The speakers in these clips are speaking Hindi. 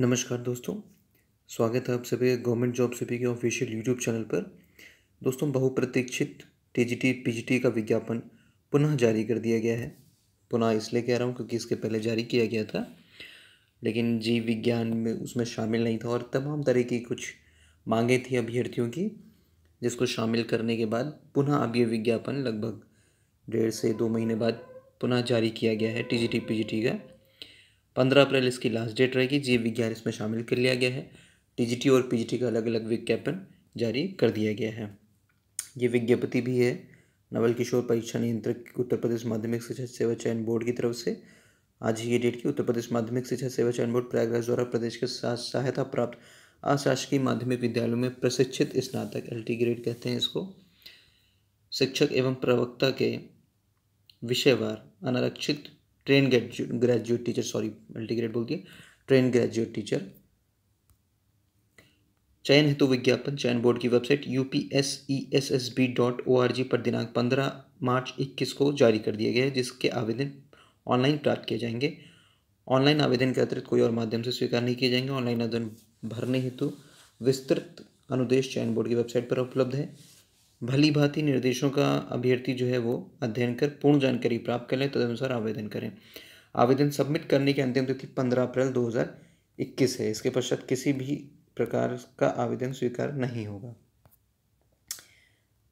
नमस्कार दोस्तों स्वागत है आप सभी गवर्नमेंट जॉब सभी के ऑफिशियल यूट्यूब चैनल पर दोस्तों बहुप्रतीक्षित टीजीटी पीजीटी का विज्ञापन पुनः जारी कर दिया गया है पुनः इसलिए कह रहा हूँ क्योंकि इसके पहले जारी किया गया था लेकिन जीव विज्ञान में उसमें शामिल नहीं था और तमाम तरह की कुछ मांगे थी अभ्यर्थियों की जिसको शामिल करने के बाद पुनः अब ये विज्ञापन लगभग डेढ़ से दो महीने बाद पुनः जारी किया गया है टी जी का पंद्रह अप्रैल इसकी लास्ट डेट रहेगी जीव विज्ञान इसमें शामिल कर लिया गया है टी और पी का अलग अलग विज्ञापन जारी कर दिया गया है ये विज्ञप्ति भी है नवल किशोर परीक्षा नियंत्रक उत्तर प्रदेश माध्यमिक शिक्षा सेवा चयन बोर्ड की तरफ से आज ही ये डेट की उत्तर प्रदेश माध्यमिक शिक्षा सेवा चयन बोर्ड प्रयागराज द्वारा प्रदेश के साथ सहायता प्राप्त अशासकीय माध्यमिक विद्यालयों में प्रशिक्षित स्नातक एल ग्रेड कहते हैं इसको शिक्षक एवं प्रवक्ता के विषयवार अनारक्षित train graduate teacher sorry multigrade बोलती है ट्रेन ग्रेजुएट टीचर चयन हेतु विज्ञापन चयन बोर्ड की website U P S E S S B dot O R G पर दिनांक पंद्रह मार्च इक्कीस को जारी कर दिया गया है जिसके आवेदन ऑनलाइन प्राप्त किए जाएंगे ऑनलाइन आवेदन के अतिरिक्त कोई और माध्यम से स्वीकार नहीं किए जाएंगे ऑनलाइन आवेदन भरने हेतु विस्तृत अनुदेश चयन बोर्ड की वेबसाइट पर उपलब्ध है भली भांति निर्देशों का अभ्यर्थी जो है वो अध्ययन कर पूर्ण जानकारी प्राप्त कर लें तदनुसार आवेदन करें आवेदन सबमिट करने की अंतिम तिथि पंद्रह अप्रैल दो हज़ार इक्कीस है इसके पश्चात किसी भी प्रकार का आवेदन स्वीकार नहीं होगा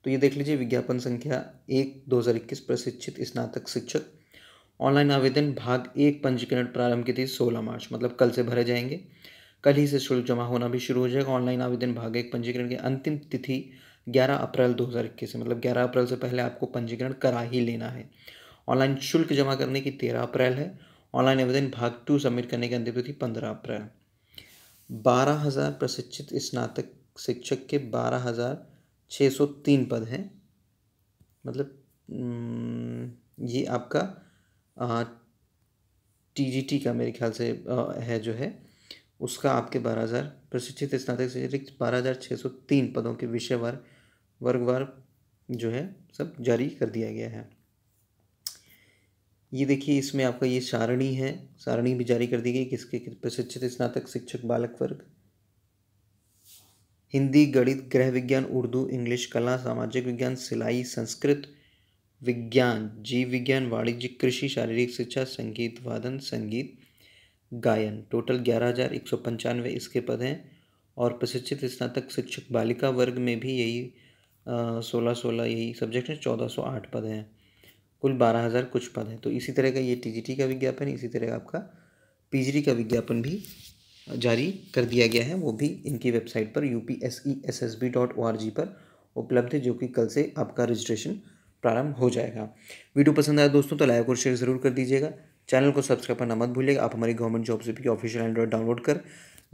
तो ये देख लीजिए विज्ञापन संख्या एक दो हज़ार इक्कीस प्रशिक्षित स्नातक शिक्षक ऑनलाइन आवेदन भाग एक पंजीकरण प्रारंभ की तिथि सोलह मार्च मतलब कल से भरे जाएंगे कल ही से शुल्क जमा होना भी शुरू हो जाएगा ऑनलाइन आवेदन भाग एक पंजीकरण की अंतिम तिथि 11 अप्रैल 2021 से मतलब 11 अप्रैल से पहले आपको पंजीकरण करा ही लेना है ऑनलाइन शुल्क जमा करने की 13 अप्रैल है ऑनलाइन आवेदन भाग टू सबमिट करने की अंतिम तिथि पंद्रह अप्रैल बारह हज़ार प्रशिक्षित स्नातक शिक्षक के बारह हज़ार छः सौ तीन पद हैं मतलब ये आपका टी जी टी का मेरे ख्याल से है जो है उसका आपके बारह हज़ार प्रशिक्षित स्नातक से अतिरिक्त बारह हज़ार छः सौ तीन पदों के विषयवार वर्गवार जो है सब जारी कर दिया गया है ये देखिए इसमें आपका ये सारणी है सारणी भी जारी कर दी गई किसके प्रशिक्षित स्नातक शिक्षक बालक वर्ग हिंदी गणित गृह विज्ञान उर्दू इंग्लिश कला सामाजिक विज्ञान सिलाई संस्कृत विज्ञान जीव विज्ञान वाणिज्य कृषि शारीरिक शिक्षा संगीत वादन संगीत गायन टोटल ग्यारह हज़ार एक सौ पंचानवे इसके पद हैं और प्रशिक्षित स्नातक शिक्षक बालिका वर्ग में भी यही सोलह सोलह यही सब्जेक्ट हैं चौदह सौ आठ पद हैं कुल बारह हज़ार कुछ पद हैं तो इसी तरह का ये टी का विज्ञापन इसी तरह का आपका पीजीटी का विज्ञापन भी जारी कर दिया गया है वो भी इनकी वेबसाइट पर U P S E S S B dot O R G पर उपलब्ध है जो कि कल से आपका रजिस्ट्रेशन प्रारंभ हो जाएगा वीडियो पसंद आया दोस्तों तो लाइक और शेयर ज़रूर कर दीजिएगा चैनल को सब्सक्राइब करना मत भूलिएगा आप हमारी गवर्नमेंट जॉब से भी ऑफिशियल एंड्रॉयड डाउनलोड कर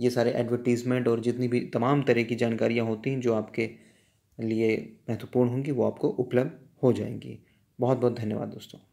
ये सारे एडवर्टीज़मेंट और जितनी भी तमाम तरह की जानकारियाँ होती हैं जो आपके लिए महत्वपूर्ण होंगी वो आपको उपलब्ध हो जाएंगी बहुत बहुत धन्यवाद दोस्तों